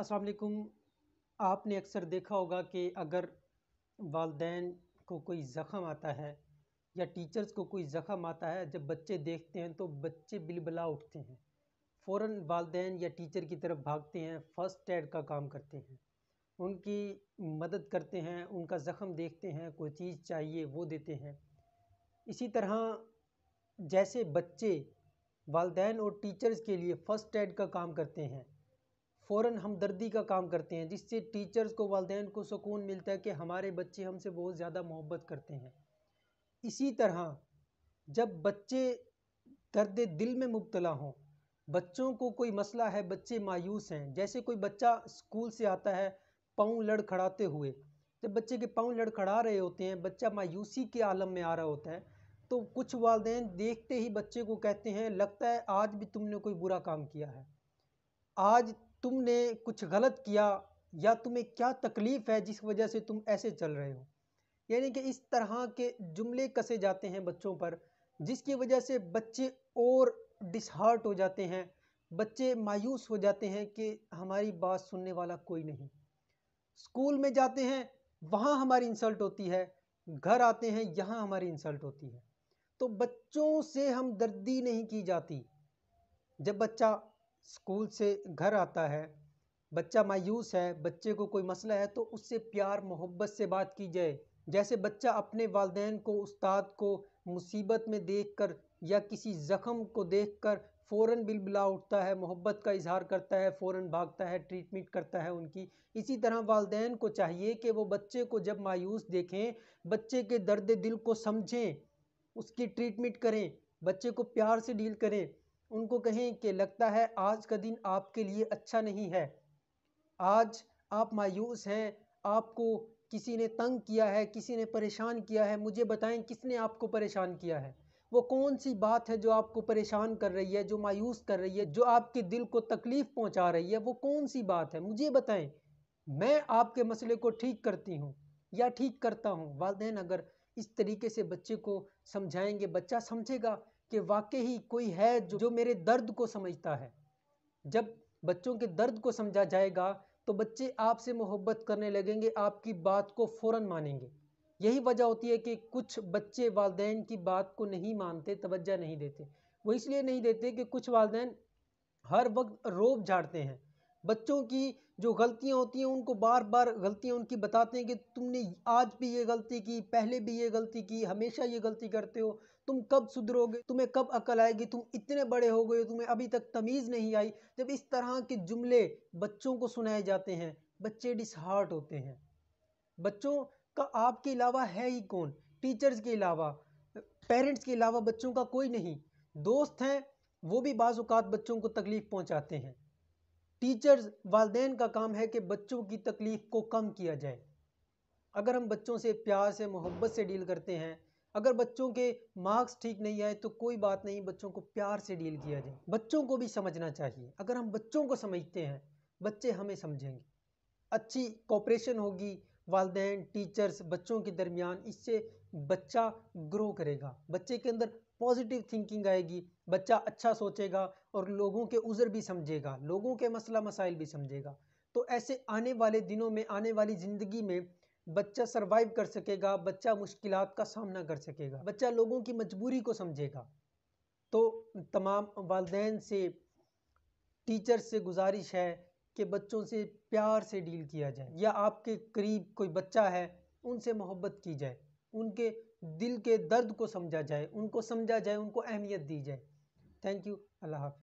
असलकुम आपने अक्सर देखा होगा कि अगर वालदेन को कोई ज़ख़म आता है या टीचर्स को कोई ज़ख़म आता है जब बच्चे देखते हैं तो बच्चे बिलबला उठते हैं फ़ौर वालदेन या टीचर की तरफ भागते हैं फ़र्स्ट एड का काम करते हैं उनकी मदद करते हैं उनका ज़ख़म देखते हैं कोई चीज़ चाहिए वो देते हैं इसी तरह जैसे बच्चे वालदेन और टीचर्स के लिए फ़र्स्ट एड का काम करते हैं फ़ौर हमदर्दी का काम करते हैं जिससे टीचर्स को वालदेन को सुकून मिलता है कि हमारे बच्चे हमसे बहुत ज़्यादा मोहब्बत करते हैं इसी तरह जब बच्चे दर्द दिल में मुबतला हों बच्चों को कोई मसला है बच्चे मायूस हैं जैसे कोई बच्चा स्कूल से आता है पाँव लड़खड़ाते हुए जब बच्चे के पाँव लड़खड़ा रहे होते हैं बच्चा मायूसी के आलम में आ रहा होता है तो कुछ वालदे देखते ही बच्चे को कहते हैं लगता है आज भी तुमने कोई बुरा काम किया है आज तुमने कुछ गलत किया या तुम्हें क्या तकलीफ़ है जिस वजह से तुम ऐसे चल रहे हो यानी कि इस तरह के जुमले कसे जाते हैं बच्चों पर जिसकी वजह से बच्चे और डिसहार्ट हो जाते हैं बच्चे मायूस हो जाते हैं कि हमारी बात सुनने वाला कोई नहीं स्कूल में जाते हैं वहाँ हमारी इंसल्ट होती है घर आते हैं यहाँ हमारी इंसल्ट होती है तो बच्चों से हमदर्दी नहीं की जाती जब बच्चा स्कूल से घर आता है बच्चा मायूस है बच्चे को कोई मसला है तो उससे प्यार मोहब्बत से बात की जाए जैसे बच्चा अपने वालदेन को उस्ताद को मुसीबत में देख कर या किसी ज़ख़म को देख कर फ़ौर बिलबिला उठता है मोहब्बत का इजहार करता है फ़ौर भागता है ट्रीटमेंट करता है उनकी इसी तरह वालदेन को चाहिए कि वो बच्चे को जब मायूस देखें बच्चे के दर्द दिल को समझें उसकी ट्रीटमेंट करें बच्चे को प्यार से डील करें उनको कहें कि लगता है आज का दिन आपके लिए अच्छा नहीं है आज आप मायूस हैं आपको किसी ने तंग किया है किसी ने परेशान किया है मुझे बताएं किसने आपको परेशान किया है वो कौन सी बात है जो आपको परेशान कर रही है जो मायूस कर रही है जो आपके दिल को तकलीफ़ पहुंचा रही है वो कौन सी बात है मुझे बताएं मैं आपके मसले को ठीक करती हूँ या ठीक करता हूँ वालदेन अगर इस तरीके से बच्चे को समझाएंगे बच्चा समझेगा कि वाकई ही कोई है जो, जो मेरे दर्द को समझता है जब बच्चों के दर्द को समझा जाएगा तो बच्चे आपसे मोहब्बत करने लगेंगे आपकी बात को फ़ौर मानेंगे यही वजह होती है कि कुछ बच्चे वालदे की बात को नहीं मानते तोज्जा नहीं देते वो इसलिए नहीं देते कि कुछ वालदे हर वक्त रोब झाड़ते हैं बच्चों की जो गलतियाँ होती हैं उनको बार बार गलतियाँ उनकी बताते हैं कि तुमने आज भी ये गलती की पहले भी ये गलती की हमेशा ये गलती करते हो तुम कब सुधरोगे तुम्हें कब अकल आएगी तुम इतने बड़े हो गए तुम्हें अभी तक तमीज़ नहीं आई जब इस तरह के जुमले बच्चों को सुनाए जाते हैं बच्चे डिसहार्ट होते हैं बच्चों का आपके अलावा है ही कौन टीचर्स के अलावा पेरेंट्स के अलावा बच्चों का कोई नहीं दोस्त हैं वो भी बाज़ात बच्चों को तकलीफ़ पहुँचाते हैं टीचर्स वालदेन का काम है कि बच्चों की तकलीफ़ को कम किया जाए अगर हम बच्चों से प्यार से मोहब्बत से डील करते हैं अगर बच्चों के मार्क्स ठीक नहीं आए तो कोई बात नहीं बच्चों को प्यार से डील किया जाए बच्चों को भी समझना चाहिए अगर हम बच्चों को समझते हैं बच्चे हमें समझेंगे अच्छी कॉपरेशन होगी वालदेन टीचर्स बच्चों के दरमियान इससे बच्चा ग्रो करेगा बच्चे के अंदर पॉजिटिव थिंकिंग आएगी बच्चा अच्छा सोचेगा और लोगों के उज़र भी समझेगा लोगों के मसला मसाइल भी समझेगा तो ऐसे आने वाले दिनों में आने वाली ज़िंदगी में बच्चा सरवाइव कर सकेगा बच्चा मुश्किल का सामना कर सकेगा बच्चा लोगों की मजबूरी को समझेगा तो तमाम वालदे से टीचर से गुजारिश है कि बच्चों से प्यार से डील किया जाए या आपके करीब कोई बच्चा है उनसे मोहब्बत की जाए उनके दिल के दर्द को समझा जाए उनको समझा जाए उनको अहमियत दी जाए थैंक यू अल्लाह हाफ़